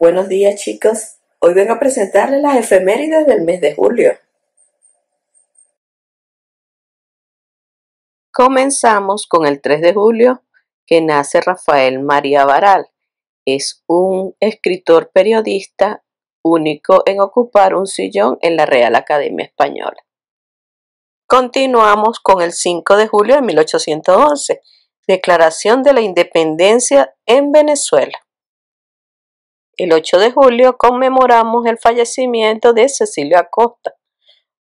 Buenos días chicos, hoy vengo a presentarles las efemérides del mes de julio. Comenzamos con el 3 de julio, que nace Rafael María Varal. Es un escritor periodista único en ocupar un sillón en la Real Academia Española. Continuamos con el 5 de julio de 1811, Declaración de la Independencia en Venezuela. El 8 de julio conmemoramos el fallecimiento de Cecilio Acosta,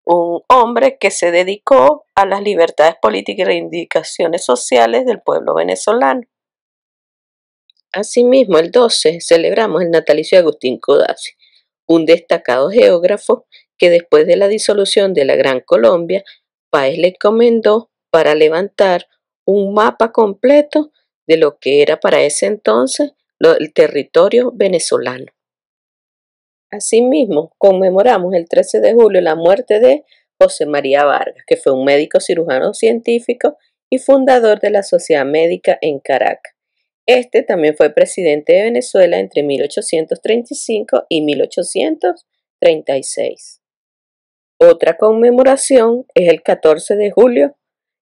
un hombre que se dedicó a las libertades políticas y reivindicaciones sociales del pueblo venezolano. Asimismo, el 12 celebramos el natalicio de Agustín Codazzi, un destacado geógrafo que después de la disolución de la Gran Colombia, Páez le encomendó para levantar un mapa completo de lo que era para ese entonces el territorio venezolano. Asimismo, conmemoramos el 13 de julio la muerte de José María Vargas, que fue un médico cirujano científico y fundador de la Sociedad Médica en Caracas. Este también fue presidente de Venezuela entre 1835 y 1836. Otra conmemoración es el 14 de julio,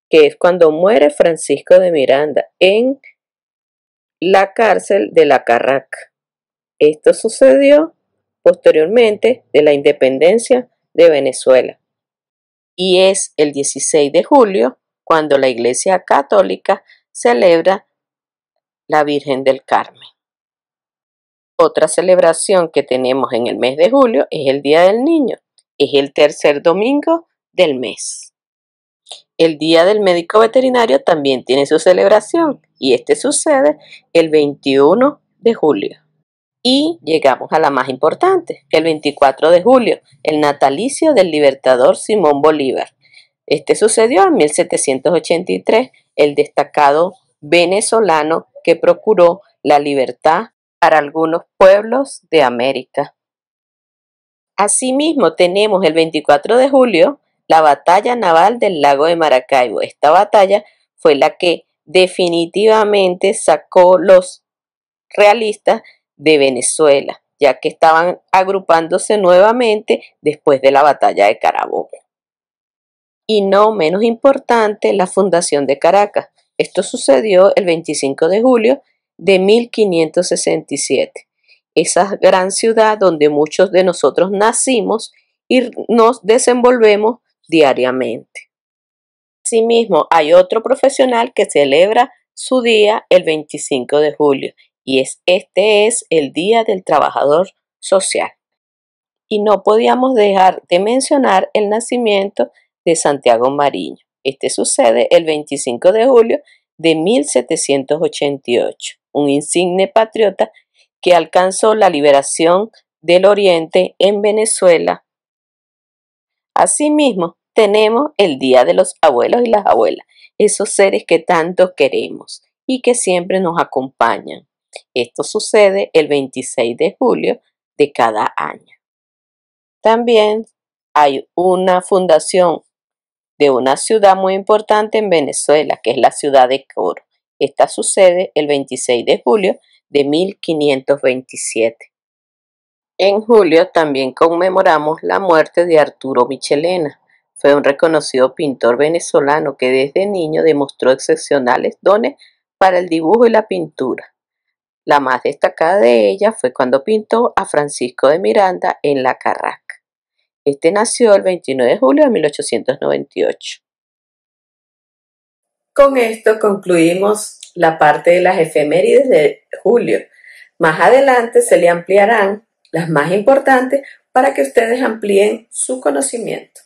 que es cuando muere Francisco de Miranda en la cárcel de la Carraca. Esto sucedió posteriormente de la independencia de Venezuela. Y es el 16 de julio cuando la Iglesia Católica celebra la Virgen del Carmen. Otra celebración que tenemos en el mes de julio es el Día del Niño. Es el tercer domingo del mes. El Día del Médico Veterinario también tiene su celebración y este sucede el 21 de julio. Y llegamos a la más importante, el 24 de julio, el natalicio del libertador Simón Bolívar. Este sucedió en 1783, el destacado venezolano que procuró la libertad para algunos pueblos de América. Asimismo, tenemos el 24 de julio la batalla naval del lago de Maracaibo. Esta batalla fue la que definitivamente sacó los realistas de Venezuela, ya que estaban agrupándose nuevamente después de la batalla de Carabobo. Y no menos importante, la fundación de Caracas. Esto sucedió el 25 de julio de 1567. Esa gran ciudad donde muchos de nosotros nacimos y nos desenvolvemos diariamente. Asimismo, hay otro profesional que celebra su día el 25 de julio y este es el Día del Trabajador Social. Y no podíamos dejar de mencionar el nacimiento de Santiago Mariño. Este sucede el 25 de julio de 1788, un insigne patriota que alcanzó la liberación del Oriente en Venezuela Asimismo, tenemos el Día de los Abuelos y las Abuelas, esos seres que tanto queremos y que siempre nos acompañan. Esto sucede el 26 de julio de cada año. También hay una fundación de una ciudad muy importante en Venezuela, que es la ciudad de Coro. Esta sucede el 26 de julio de 1527. En julio también conmemoramos la muerte de Arturo Michelena. Fue un reconocido pintor venezolano que desde niño demostró excepcionales dones para el dibujo y la pintura. La más destacada de ellas fue cuando pintó a Francisco de Miranda en La Carraca. Este nació el 29 de julio de 1898. Con esto concluimos la parte de las efemérides de julio. Más adelante se le ampliarán las más importantes, para que ustedes amplíen su conocimiento.